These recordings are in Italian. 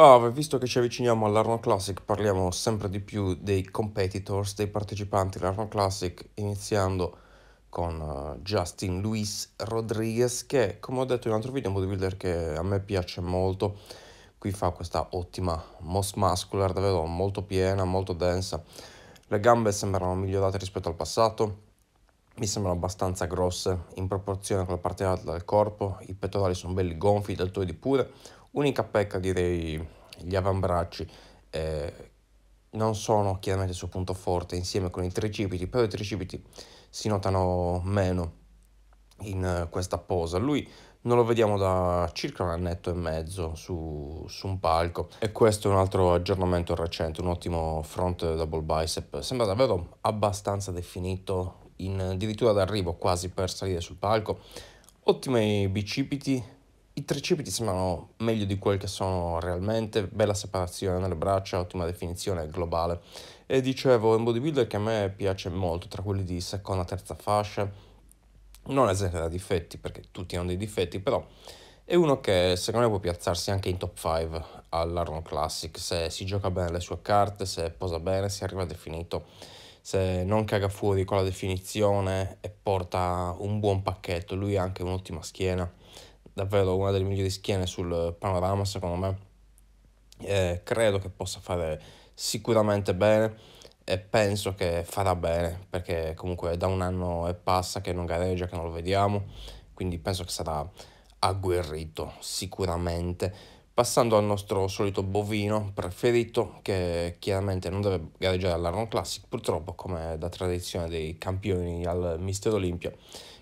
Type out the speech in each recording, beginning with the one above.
Oh, visto che ci avviciniamo all'Arno Classic, parliamo sempre di più dei competitors, dei partecipanti all'Arno Classic, iniziando con uh, Justin Luis Rodriguez, che come ho detto in un altro video è un bodybuilder che a me piace molto. Qui fa questa ottima moss muscular, davvero molto piena, molto densa. Le gambe sembrano migliorate rispetto al passato, mi sembrano abbastanza grosse in proporzione con la parte alta del corpo, i pettorali sono belli gonfi, i deltoidi pure Unica pecca direi gli avambracci, eh, non sono chiaramente il suo punto forte insieme con i tricipiti, però i tricipiti si notano meno in eh, questa posa. Lui non lo vediamo da circa un annetto e mezzo su, su un palco e questo è un altro aggiornamento recente, un ottimo front double bicep, sembra davvero abbastanza definito, in, addirittura d'arrivo quasi per salire sul palco, ottimi bicipiti, i tricipiti sembrano meglio di quel che sono realmente, bella separazione nelle braccia, ottima definizione globale. E dicevo, è un bodybuilder che a me piace molto, tra quelli di seconda, e terza fascia, non esente da difetti, perché tutti hanno dei difetti, però è uno che secondo me può piazzarsi anche in top 5 all'Arnold Classic, se si gioca bene le sue carte, se posa bene, se arriva definito, se non caga fuori con la definizione e porta un buon pacchetto, lui ha anche un'ottima schiena davvero una delle migliori schiene sul panorama secondo me. Eh, credo che possa fare sicuramente bene e penso che farà bene perché comunque da un anno e passa che non gareggia, che non lo vediamo, quindi penso che sarà agguerrito sicuramente. Passando al nostro solito bovino preferito, che chiaramente non deve gareggiare all'Aron Classic, purtroppo come da tradizione dei campioni al Mister Olimpia,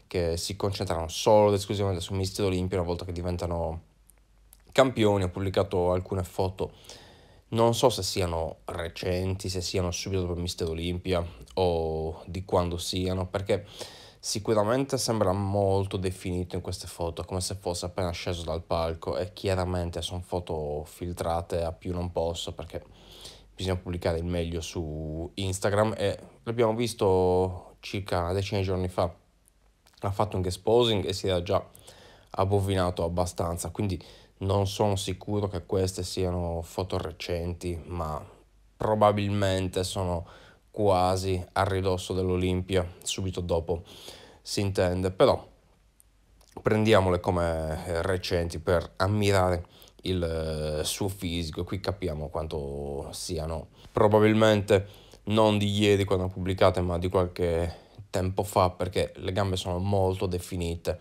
che si concentrano solo ed esclusivamente sul Mistero Olimpia una volta che diventano campioni. Ho pubblicato alcune foto, non so se siano recenti, se siano subito dopo il Mistero Olimpia o di quando siano, perché sicuramente sembra molto definito in queste foto, come se fosse appena sceso dal palco e chiaramente sono foto filtrate a più non posso perché bisogna pubblicare il meglio su Instagram e l'abbiamo visto circa decine di giorni fa ha fatto un exposing e si era già abbovinato abbastanza, quindi non sono sicuro che queste siano foto recenti, ma probabilmente sono quasi a ridosso dell'Olimpia, subito dopo si intende, però prendiamole come recenti per ammirare il eh, suo fisico qui capiamo quanto siano probabilmente non di ieri quando pubblicate ma di qualche tempo fa perché le gambe sono molto definite,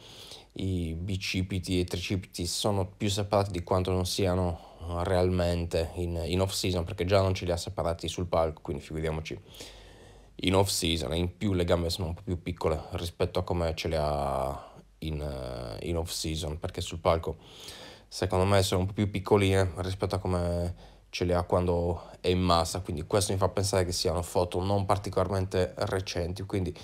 i bicipiti e i tricipiti sono più separati di quanto non siano realmente in, in off season perché già non ce li ha separati sul palco, quindi figuriamoci in off season, in più le gambe sono un po' più piccole rispetto a come ce le ha in, in off season perché sul palco secondo me sono un po' più piccoline rispetto a come ce le ha quando è in massa, quindi questo mi fa pensare che siano foto non particolarmente recenti, quindi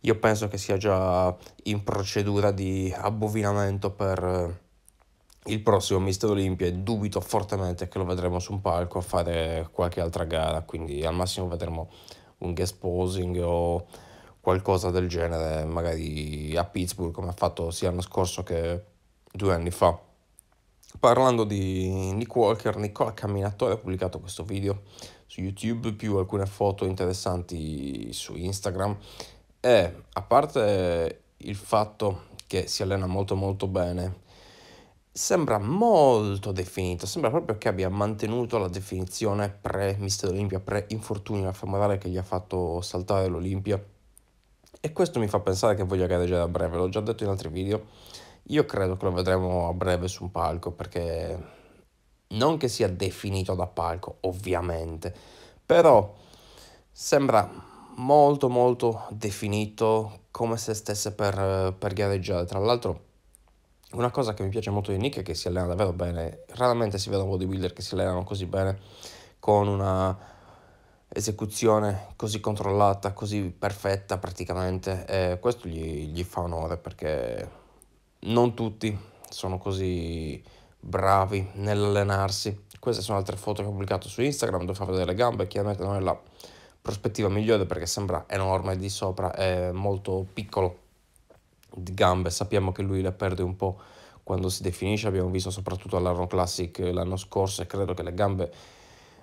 io penso che sia già in procedura di abbovinamento per eh, il prossimo Mister Olimpia e dubito fortemente che lo vedremo su un palco a fare qualche altra gara, quindi al massimo vedremo un guest posing o qualcosa del genere, magari a Pittsburgh come ha fatto sia l'anno scorso che due anni fa. Parlando di Nick Walker, Nicola Camminatore ha pubblicato questo video su YouTube più alcune foto interessanti su Instagram e a parte il fatto che si allena molto molto bene, sembra molto definito, sembra proprio che abbia mantenuto la definizione pre-Mister Olimpia, pre-infortunio, la femorale che gli ha fatto saltare l'Olimpia e questo mi fa pensare che voglia gareggiare a breve, l'ho già detto in altri video io credo che lo vedremo a breve su un palco perché non che sia definito da palco, ovviamente, però sembra molto molto definito come se stesse per, per gareggiare. Tra l'altro una cosa che mi piace molto di Nick è che si allena davvero bene, raramente si vedono bodybuilder che si allenano così bene con una esecuzione così controllata, così perfetta praticamente, e questo gli, gli fa onore perché non tutti sono così bravi nell'allenarsi. Queste sono altre foto che ho pubblicato su Instagram dove fa vedere le gambe, chiaramente non è la prospettiva migliore perché sembra enorme di sopra, è molto piccolo di gambe, sappiamo che lui le perde un po' quando si definisce, abbiamo visto soprattutto all'Aron Classic l'anno scorso e credo che le gambe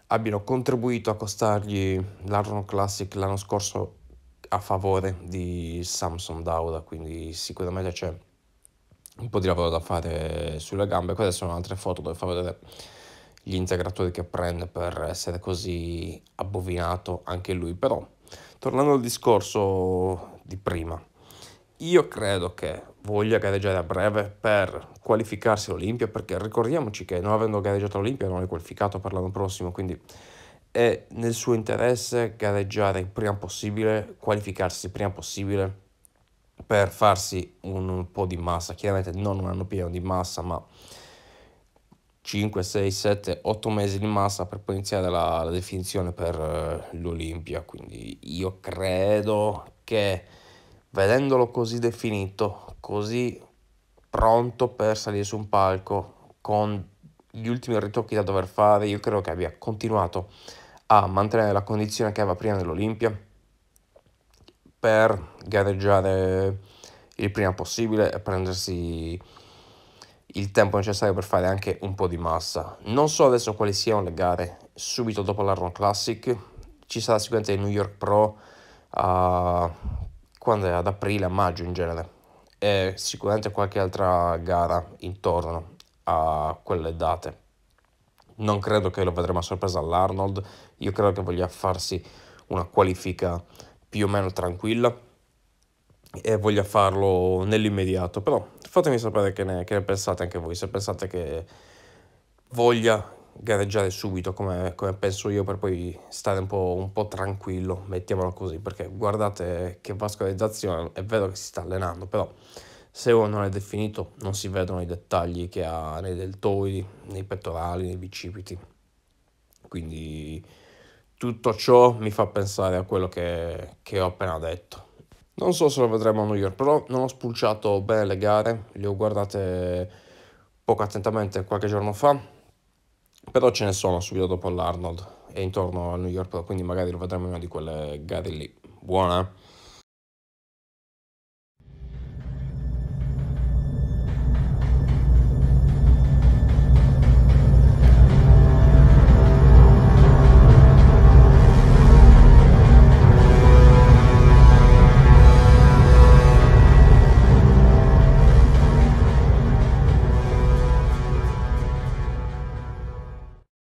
abbiano contribuito a costargli l'Aron Classic l'anno scorso a favore di Samson Dauda, quindi sicuramente c'è un po' di lavoro da fare sulle gambe. Queste sono altre foto dove fa vedere gli integratori che prende per essere così abbovinato anche lui. Però, tornando al discorso di prima, io credo che voglia gareggiare a breve per qualificarsi all'Olimpia, perché ricordiamoci che non avendo gareggiato all'Olimpia non è qualificato per l'anno prossimo, quindi è nel suo interesse gareggiare il prima possibile, qualificarsi il prima possibile per farsi un, po' di massa, chiaramente non un anno pieno di massa, ma 5, 6, 7, 8 mesi di massa per poi iniziare la, la definizione per eh, l'Olimpia. Quindi io credo che vedendolo così definito, così pronto per salire su un palco con gli ultimi ritocchi da dover fare, io credo che abbia continuato a mantenere la condizione che aveva prima dell'Olimpia per gareggiare il prima possibile e prendersi il tempo necessario per fare anche un po' di massa. Non so adesso quali siano le gare subito dopo l'Arnold Classic, ci sarà sicuramente il New York Pro a, quando è? ad aprile, a maggio in genere, e sicuramente qualche altra gara intorno a quelle date. Non credo che lo vedremo a sorpresa all'Arnold, io credo che voglia farsi una qualifica più o meno tranquilla e voglia farlo nell'immediato, però fatemi sapere che ne, che ne pensate anche voi, se pensate che voglia gareggiare subito come, come, penso io per poi stare un po', un po', tranquillo, mettiamolo così, perché guardate che vascolarizzazione, è vero che si sta allenando, però se uno non è definito non si vedono i dettagli che ha nei deltoidi, nei pettorali, nei bicipiti, quindi tutto ciò mi fa pensare a quello che, che ho appena detto. Non so se lo vedremo a New York, però non ho spulciato bene le gare, le ho guardate poco attentamente qualche giorno fa, però ce ne sono subito dopo l'Arnold e intorno a New York, quindi magari lo vedremo in una di quelle gare lì. Buona!